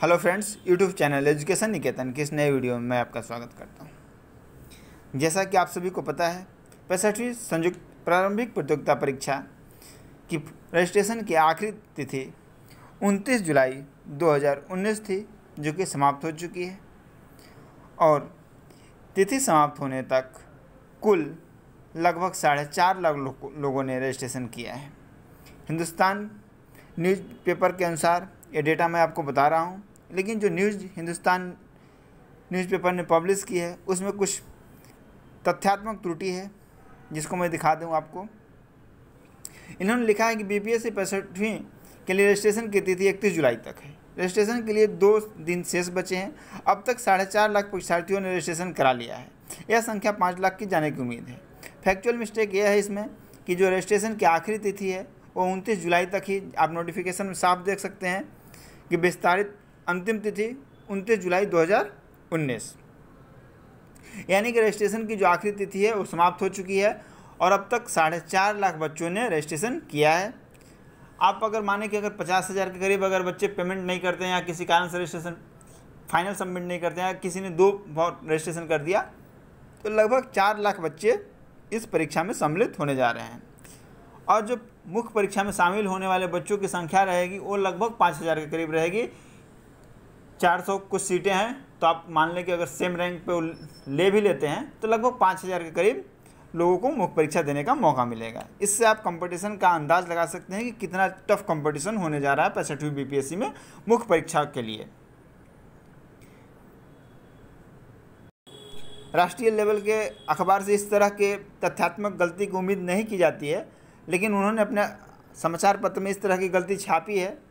hello friends YouTube channel education Niketan के इस नए वीडियो में मैं आपका स्वागत करता हूँ जैसा कि आप सभी को पता है पैंसठवीं संयुक्त प्रारंभिक प्रतियोगिता परीक्षा की रजिस्ट्रेशन की आखिरी तिथि 29 जुलाई 2019 थी जो कि समाप्त हो चुकी है और तिथि समाप्त होने तक कुल लगभग साढ़े चार लाख लो, लोगों ने रजिस्ट्रेशन किया है हिंदुस्तान न्यूज़पेपर के अनुसार ये डेटा मैं आपको बता रहा हूँ लेकिन जो न्यूज़ हिंदुस्तान न्यूज़पेपर ने पब्लिश की है उसमें कुछ तथ्यात्मक त्रुटि है जिसको मैं दिखा दूँ आपको इन्होंने लिखा है कि बी पी एस सी पैंसठवीं के लिए रजिस्ट्रेशन की तिथि इकतीस जुलाई तक है रजिस्ट्रेशन के लिए दो दिन शेष बचे हैं अब तक साढ़े चार लाख परीक्षार्थियों ने रजिस्ट्रेशन करा लिया है यह संख्या पाँच लाख की जाने की उम्मीद है फैक्चुअल मिस्टेक यह है इसमें कि जो रजिस्ट्रेशन की आखिरी तिथि है वो उनतीस जुलाई तक ही आप नोटिफिकेशन में साफ देख सकते हैं कि विस्तारित अंतिम तिथि उनतीस जुलाई 2019 यानी कि रजिस्ट्रेशन की जो आखिरी तिथि है वो समाप्त हो चुकी है और अब तक साढ़े चार लाख बच्चों ने रजिस्ट्रेशन किया है आप अगर माने कि अगर पचास हज़ार के करीब अगर बच्चे पेमेंट नहीं करते हैं या किसी कारण से रजिस्ट्रेशन फाइनल सबमिट नहीं करते हैं या किसी ने दो रजिस्ट्रेशन कर दिया तो लगभग चार लाख बच्चे इस परीक्षा में सम्मिलित होने जा रहे हैं और जो मुख्य परीक्षा में शामिल होने वाले बच्चों की संख्या रहेगी वो लगभग पाँच हज़ार के करीब रहेगी चार सौ कुछ सीटें हैं तो आप मान लें कि अगर सेम रैंक पे ले भी लेते हैं तो लगभग पाँच हज़ार के करीब लोगों को मुख्य परीक्षा देने का मौका मिलेगा इससे आप कंपटीशन का अंदाज लगा सकते हैं कि कितना टफ कंपटीशन होने जा रहा है पैंसठवीं बीपीएससी में मुख्य परीक्षा के लिए राष्ट्रीय लेवल के अखबार से इस तरह के तथ्यात्मक गलती की उम्मीद नहीं की जाती है लेकिन उन्होंने अपने समाचार पत्र में इस तरह की गलती छापी है